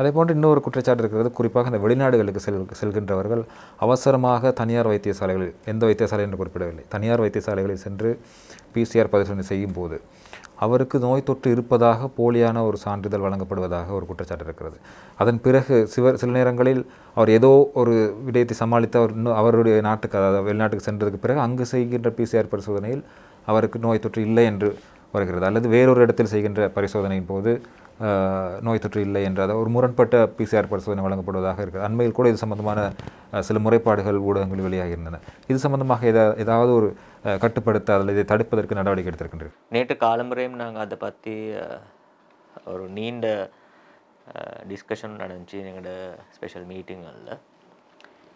அதே போன்று இன்னொரு குற்றச்சாட்டு இருக்கிறது குறிப்பாக இந்த வெளிநாடுகளுக்கு செல் செல்கின்றவர்கள் அவசரமாக தனியார் வைத்தியசாலைகளில் எந்த வைத்தியசாலை என்று குறிப்பிடவில்லை தனியார் வைத்தியசாலைகளில் சென்று பிசிஆர் பரிசோதனை செய்யும் போது அவருக்கு நோய் தொற்று இருப்பதாக போலியான ஒரு சான்றிதழ் வழங்கப்படுவதாக ஒரு குற்றச்சாட்டு இருக்கிறது அதன் பிறகு சிவர் சில நேரங்களில் அவர் ஏதோ ஒரு விடயத்தை சமாளித்து அவர் இன்னும் அவருடைய நாட்டுக்கு அதாவது வெளிநாட்டுக்கு சென்றதுக்கு பிறகு அங்கு செய்கின்ற பிசிஆர் பரிசோதனையில் அவருக்கு நோய் தொற்று இல்லை என்று வருகிறது அல்லது வேறொரு இடத்தில் செய்கின்ற பரிசோதனையின் போது நோய் தொற்று இல்லை என்ற ஒரு முரண்பட்ட பிசிஆர் பரிசோதனை வழங்கப்படுவதாக இருக்குது அண்மையில் கூட இது சம்பந்தமான சில முறைப்பாடுகள் ஊடகங்கள் வெளியாகி இருந்தன இது சம்பந்தமாக எதா ஏதாவது ஒரு கட்டுப்படுத்த அதில் இதை தடுப்பதற்கு நடவடிக்கை எடுத்திருக்கின்றது நேற்று காலமுறையும் நாங்கள் அதை பற்றி ஒரு நீண்ட டிஸ்கஷன் நடந்துச்சு எங்களோட ஸ்பெஷல் மீட்டிங்களில்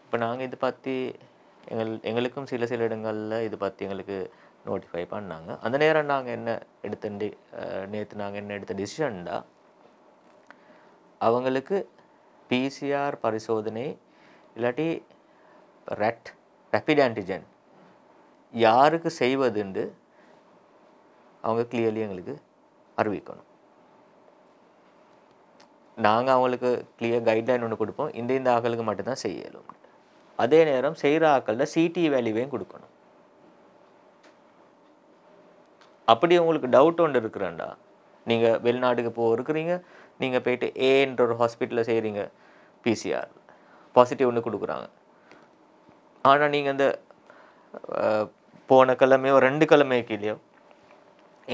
இப்போ நாங்கள் இது பற்றி எங்கள் எங்களுக்கும் சில சில இடங்களில் இது பற்றி எங்களுக்கு நோட்டிஃபை பண்ணாங்க அந்த நேரம் நாங்கள் என்ன எடுத்த நேற்று நாங்கள் என்ன எடுத்த டிசிஷன்டா அவங்களுக்கு பிசிஆர் பரிசோதனை இல்லாட்டி ரெட் ரேப்பிட் ஆன்டிஜன் யாருக்கு செய்வதுண்டு அவங்க கிளியர்லி எங்களுக்கு அறிவிக்கணும் நாங்கள் அவங்களுக்கு கிளியர் கைட்லைன் ஒன்று கொடுப்போம் இந்த இந்த ஆக்களுக்கு மட்டும்தான் செய்யலும் அதே நேரம் செய்கிற ஆக்களில் சிடி வேல்யூவையும் கொடுக்கணும் அப்படி உங்களுக்கு டவுட் ஒன்று இருக்கிறேன்டா நீங்கள் வெளிநாட்டுக்கு போக இருக்கிறீங்க நீங்கள் போயிட்டு ஏன்ற ஒரு ஹாஸ்பிட்டலில் செய்கிறீங்க பிசிஆர் பாசிட்டிவ் ஒன்று கொடுக்குறாங்க ஆனால் நீங்கள் அந்த போன கிழமையோ ரெண்டு கிழமைக்கு இல்லையோ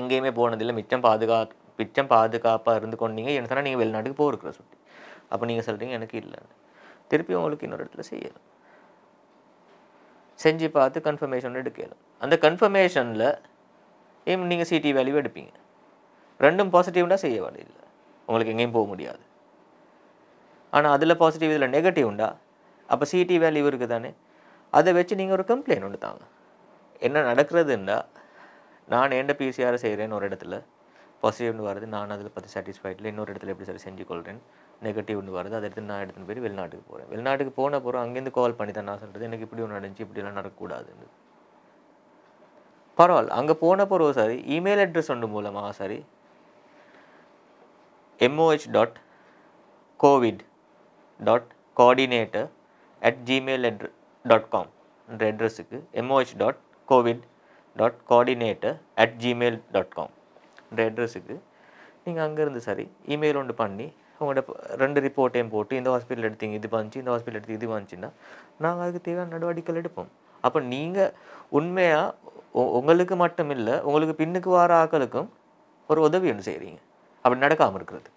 எங்கேயுமே போனதில்லை மிச்சம் பாதுகா மிச்சம் பாதுகாப்பாக இருந்து கொண்டீங்க என்ன சொன்னால் நீங்கள் வெளிநாட்டுக்கு போகிருக்கிற சுட்டி அப்போ நீங்கள் சொல்கிறீங்க எனக்கு இல்லைன்னு திருப்பி உங்களுக்கு இன்னொரு இடத்துல செய்யலாம் செஞ்சு பார்த்து கன்ஃபர்மேஷன் எடுக்கலாம் அந்த கன்ஃபர்மேஷனில் ஏம் நீங்கள் சிடி வேல்யூ எடுப்பீங்க ரெண்டும் பாசிட்டிவ்னா செய்ய வேண்டியதில்லை உங்களுக்கு எங்கேயும் போக முடியாது ஆனால் அதில் பாசிட்டிவ் இதில் நெகட்டிவ் உண்டா அப்போ சிடி வேல்யூ இருக்குது தானே அதை வச்சு நீங்கள் ஒரு கம்ப்ளைண்ட் ஒன்று தாங்க என்ன நடக்கிறதுன்னா நான் எந்த பிசிஆரை செய்கிறேன்னு ஒரு இடத்துல பாசிட்டிவ்னு வருது நான் அதில் பற்றி சாட்டிஸ்ஃபைட்ல இன்னொரு இடத்துல எப்படி சார் செஞ்சு கொள்கிறேன் நெகட்டிவ்னு வருது அதை எடுத்து நான் எடுத்துன்னு போய் வெளிநாட்டுக்கு போகிறேன் வெளிநாட்டுக்கு போன போகிறோம் அங்கேருந்து கால் பண்ணி தான் நான் சொல்கிறது எனக்கு இப்படி ஒன்று நடந்துச்சு இப்படிலாம் நடக்கக்கூடாதுன்னு பரவாயில்ல அங்கே போன பிறகு சரி இமெயில் அட்ரஸ் ஒன்று மூலமாக சரி MOH dot covid dot coordinator at Gmail அட்ர டாட் காம் என்ற அட்ரஸுக்கு MOH dot covid dot coordinator at Gmail dot com என்ற அட்ரஸுக்கு நீங்கள் அங்கேருந்து சரி இமெயில் ஒன்று பண்ணி உங்களோட ரெண்டு ரிப்போர்ட்டையும் போட்டு இந்த ஹாஸ்பிட்டல் எடுத்தீங்க இது பண்ணிச்சு இந்த ஹாஸ்பிட்டல் எடுத்து இது பண்ணிச்சுன்னா நாங்கள் அதுக்கு தேவையான நடவடிக்கைகள் எடுப்போம் அப்போ நீங்கள் உண்மையாக உங்களுக்கு மட்டும் இல்லை உங்களுக்கு பின்னுக்கு வார ஆக்களுக்கும் ஒரு உதவி ஒன்று செய்கிறீங்க அப்படி நடக்காமல் இருக்கிறது